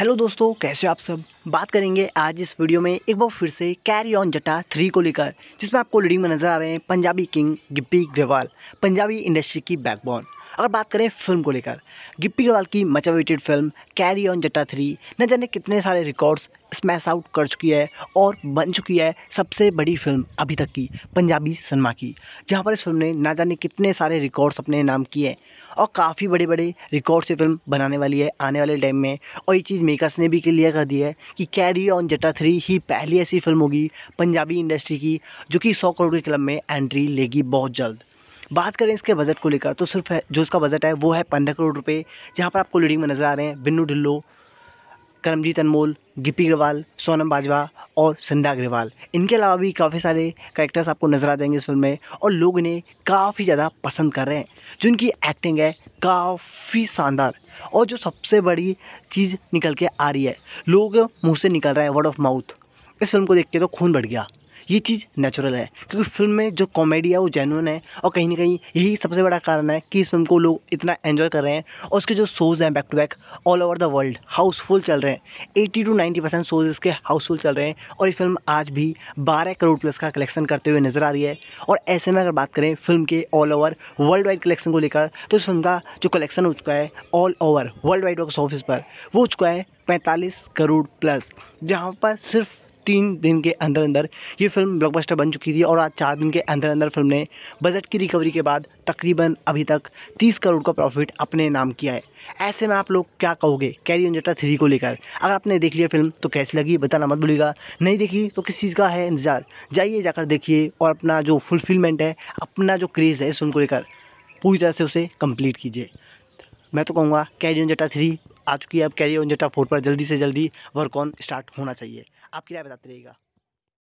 hello दोस्तों कैसे हो आप सब बात करेंगे आज इस वीडियो में एक बार फिर से कैरी ऑन जटा थ्री को लेकर जिसमें आपको लीडिंग में नजर आ रहे हैं पंजाबी किंग गिप्पी ग्रेवाल पंजाबी इंडस्ट्री की बैकबोन अगर बात करें फिल्म को लेकर गिप्पी ग्रवाल की much awaited film carry on Jatta three न जाने कितने सारे रिकॉर्ड्स स्मैश आउट कर चुकी है और बन चुकी है सबसे बड़ी फिल्म अभी तक की पंजाबी सिनेमा की जहाँ पर इस फिल्म ने ना जाने कितने सारे रिकॉर्ड्स अपने नाम किए और काफ़ी बड़े बड़े रिकॉर्ड से फिल्म बनाने वाली है आने वाले टाइम में और ये चीज़ मेकर्स ने भी क्लियर कर दी है कि कैरी ऑन जट्टा थ्री ही पहली ऐसी फिल्म होगी पंजाबी इंडस्ट्री की जो कि सौ करोड़ के क्लब में एंट्री लेगी बहुत जल्द बात करें इसके बजट को लेकर तो सिर्फ जो इसका बजट है वो है पंद्रह करोड़ रुपये जहाँ पर आपको लीडिंग में नज़र आ रहे हैं बिन्नू ढिल्लो करमजीत अनमोल गिपी अग्रवाल सोनम बाजवा और संध्या अग्रवाल इनके अलावा भी काफ़ी सारे करेक्टर्स आपको नजर आ जाएंगे इस फिल्म में और लोग इन्हें काफ़ी ज़्यादा पसंद कर रहे हैं जो इनकी एक्टिंग है काफ़ी शानदार और जो सबसे बड़ी चीज़ निकल के आ रही है लोग मुँह से निकल रहे हैं वर्ड ऑफ माउथ इस फिल्म को देख के तो खून बढ़ गया ये चीज़ नेचुरल है क्योंकि फिल्म में जो कॉमेडी है वो जेनुअन है और कहीं ना कहीं यही सबसे बड़ा कारण है कि इस फिल्म को लोग इतना एन्जॉय कर रहे हैं और उसके जो शोज़ हैं back to back all over the world housefull चल रहे हैं eighty two ninety percent shows इसके हाउसफुल चल रहे हैं और ये फिल्म आज भी बारह करोड़ प्लस का कलेक्शन करते हुए नज़र आ रही है और ऐसे में अगर बात करें फिल्म के all over world wide collection को लेकर तो इस फिल्म का जो कलेक्शन हो चुका है all over world wide box office पर वो हो चुका है पैंतालीस करोड़ प्लस जहाँ पर सिर्फ तीन दिन के अंदर अंदर ये फिल्म ब्लॉकबस्टर बन चुकी थी और आज चार दिन के अंदर अंदर फिल्म ने बजट की रिकवरी के बाद तकरीबन अभी तक तीस करोड़ का प्रॉफिट अपने नाम किया है ऐसे में आप लोग क्या कहोगे कैरी अंजटा थ्री को लेकर अगर आपने देख लिया फिल्म तो कैसी लगी बताना मत भूलिएगा नहीं देखी तो किस चीज़ का है इंतज़ार जाइए जाकर देखिए और अपना जो फुलफिलमेंट है अपना जो क्रेज़ है इस फिल्म को लेकर पूरी तरह से उसे कंप्लीट कीजिए मैं तो कहूँगा कैरी ऑन थ्री आ चुकी है अब रही ऑन जेटा फोर पर जल्दी से जल्दी वर्क ऑन स्टार्ट होना चाहिए आप क्या बताते रहेगा